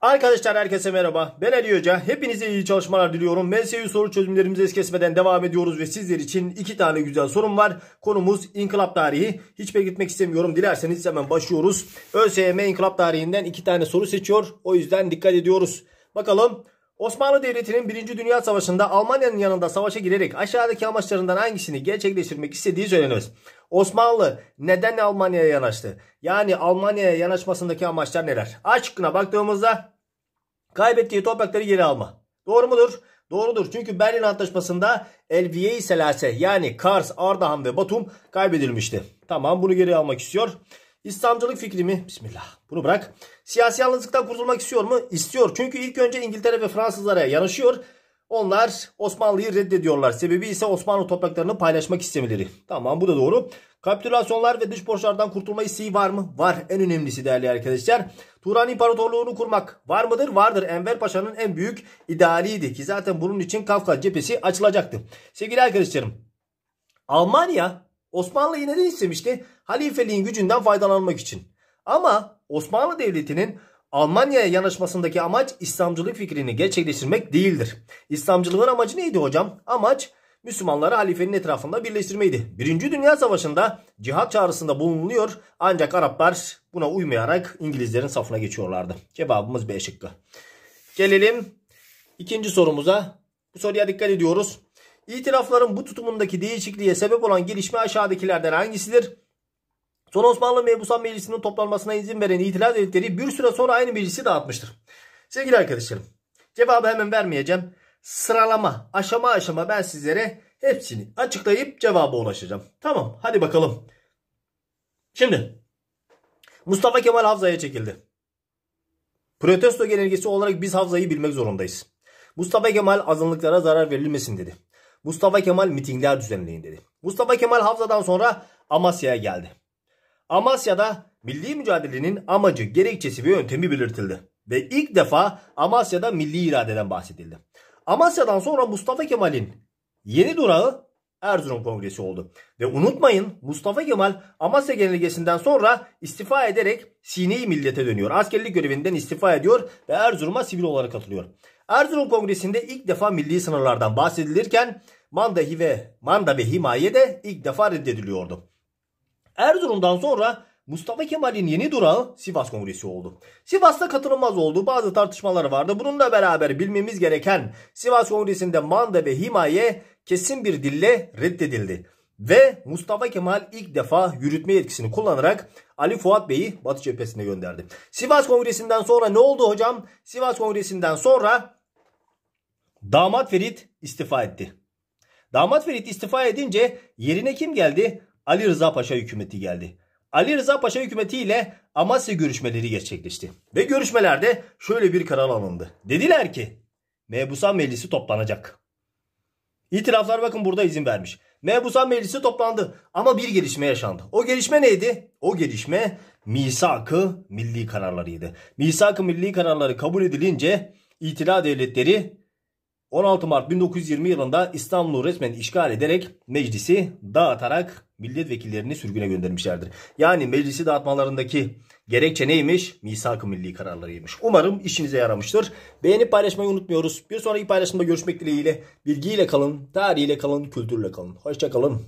Arkadaşlar herkese merhaba. Ben Ali Hoca. Hepinize iyi çalışmalar diliyorum. MSU soru çözümlerimizi es kesmeden devam ediyoruz ve sizler için iki tane güzel sorum var. Konumuz inkılap tarihi. Hiçbir gitmek istemiyorum. Dilerseniz hemen başlıyoruz. ÖSYM inkılap tarihinden iki tane soru seçiyor. O yüzden dikkat ediyoruz. Bakalım Osmanlı Devleti'nin 1. Dünya Savaşı'nda Almanya'nın yanında savaşa girerek aşağıdaki amaçlarından hangisini gerçekleştirmek istediği söylenir. Osmanlı neden Almanya'ya yanaştı? Yani Almanya'ya yanaşmasındaki amaçlar neler? Açıkına baktığımızda kaybettiği toprakları geri alma. Doğru mudur? Doğrudur. Çünkü Berlin Antlaşması'nda Elviye-i Selase yani Kars, Ardahan ve Batum kaybedilmişti. Tamam bunu geri almak istiyor. İslamcılık fikri mi? Bismillah. Bunu bırak. Siyasi yalnızlıktan kurtulmak istiyor mu? İstiyor. Çünkü ilk önce İngiltere ve Fransızlara yanaşıyor. Onlar Osmanlı'yı reddediyorlar. Sebebi ise Osmanlı topraklarını paylaşmak istemeleri. Tamam bu da doğru. Kapitülasyonlar ve dış borçlardan kurtulma isteği var mı? Var. En önemlisi değerli arkadaşlar. Turan İmparatorluğunu kurmak var mıdır? Vardır. Enver Paşa'nın en büyük idealiydi ki zaten bunun için Kafkas cephesi açılacaktı. Sevgili arkadaşlarım Almanya Osmanlı yine de istemişti halifeliğin gücünden faydalanmak için. Ama Osmanlı Devleti'nin Almanya'ya yanaşmasındaki amaç İslamcılık fikrini gerçekleştirmek değildir. İslamcılığın amacı neydi hocam? Amaç Müslümanları halifenin etrafında birleştirmeydi. Birinci Dünya Savaşı'nda cihat çağrısında bulunuluyor. ancak Araplar buna uymayarak İngilizlerin safına geçiyorlardı. Cevabımız B şıkkı. Gelelim ikinci sorumuza. Bu soruya dikkat ediyoruz. İtirafların bu tutumundaki değişikliğe sebep olan gelişme aşağıdakilerden hangisidir? Son Osmanlı Mebusan Meclisi'nin toplanmasına izin veren itilaf devletleri bir süre sonra aynı meclisi dağıtmıştır. Sevgili arkadaşlarım cevabı hemen vermeyeceğim. Sıralama aşama aşama ben sizlere hepsini açıklayıp cevaba ulaşacağım. Tamam hadi bakalım. Şimdi Mustafa Kemal Havza'ya çekildi. Protesto genelgesi olarak biz Havza'yı bilmek zorundayız. Mustafa Kemal azınlıklara zarar verilmesin dedi. Mustafa Kemal mitingler düzenleyin dedi. Mustafa Kemal Havza'dan sonra Amasya'ya geldi. Amasya'da milli mücadelenin amacı, gerekçesi ve yöntemi belirtildi. Ve ilk defa Amasya'da milli iradeden bahsedildi. Amasya'dan sonra Mustafa Kemal'in yeni durağı Erzurum Kongresi oldu. Ve unutmayın Mustafa Kemal Amasya Genelgesi'nden sonra istifa ederek sine Millet'e dönüyor. Askerlik görevinden istifa ediyor ve Erzurum'a sivil olarak katılıyor. Erzurum Kongresi'nde ilk defa milli sınırlardan bahsedilirken Mandahi ve Manda ve Himaye de ilk defa reddediliyordu. Erzurum'dan sonra Mustafa Kemal'in yeni durağı Sivas Kongresi oldu. Sivas'ta katılınmaz olduğu bazı tartışmalar vardı. Bununla beraber bilmemiz gereken Sivas Kongresi'nde manda ve himaye kesin bir dille reddedildi. Ve Mustafa Kemal ilk defa yürütme yetkisini kullanarak Ali Fuat Bey'i Batı cephesine gönderdi. Sivas Kongresi'nden sonra ne oldu hocam? Sivas Kongresi'nden sonra damat Ferit istifa etti. Damat Ferit istifa edince yerine kim geldi? Ali Rıza Paşa hükümeti geldi. Ali Rıza Paşa hükümeti ile Amasya görüşmeleri gerçekleşti. Ve görüşmelerde şöyle bir karar alındı. Dediler ki Mebusan Meclisi toplanacak. İtiraflar bakın burada izin vermiş. Mebusan Meclisi toplandı ama bir gelişme yaşandı. O gelişme neydi? O gelişme misakı milli kararlarıydı. Misakı milli kararları kabul edilince itila devletleri 16 Mart 1920 yılında İstanbul'u resmen işgal ederek meclisi dağıtarak milletvekillerini sürgüne göndermişlerdir. Yani meclisi dağıtmalarındaki gerekçe neymiş? Misak-ı milli kararlarıymış. Umarım işinize yaramıştır. Beğenip paylaşmayı unutmuyoruz. Bir sonraki paylaşımda görüşmek dileğiyle. Bilgiyle kalın, tarihiyle kalın, kültürle kalın. Hoşçakalın.